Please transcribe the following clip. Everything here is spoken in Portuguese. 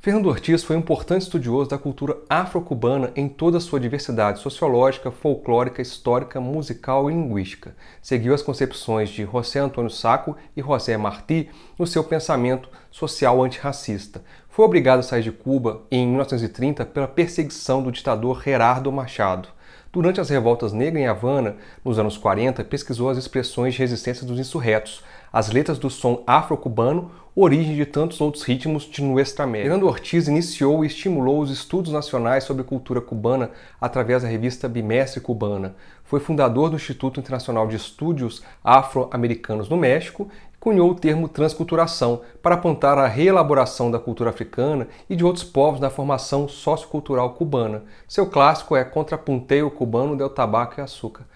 Fernando Ortiz foi um importante estudioso da cultura afro-cubana em toda a sua diversidade sociológica, folclórica, histórica, musical e linguística. Seguiu as concepções de José Antônio Saco e José Martí no seu pensamento social antirracista. Foi obrigado a sair de Cuba em 1930 pela perseguição do ditador Gerardo Machado. Durante as revoltas negras em Havana, nos anos 40, pesquisou as expressões de resistência dos insurretos, as letras do som afro-cubano, origem de tantos outros ritmos de Nuestra América. Fernando Ortiz iniciou e estimulou os estudos nacionais sobre cultura cubana através da revista Bimestre Cubana. Foi fundador do Instituto Internacional de Estúdios Afro-Americanos no México e cunhou o termo transculturação para apontar a reelaboração da cultura africana e de outros povos na formação sociocultural cubana. Seu clássico é Contrapunteio Cubano del Tabaco e Açúcar.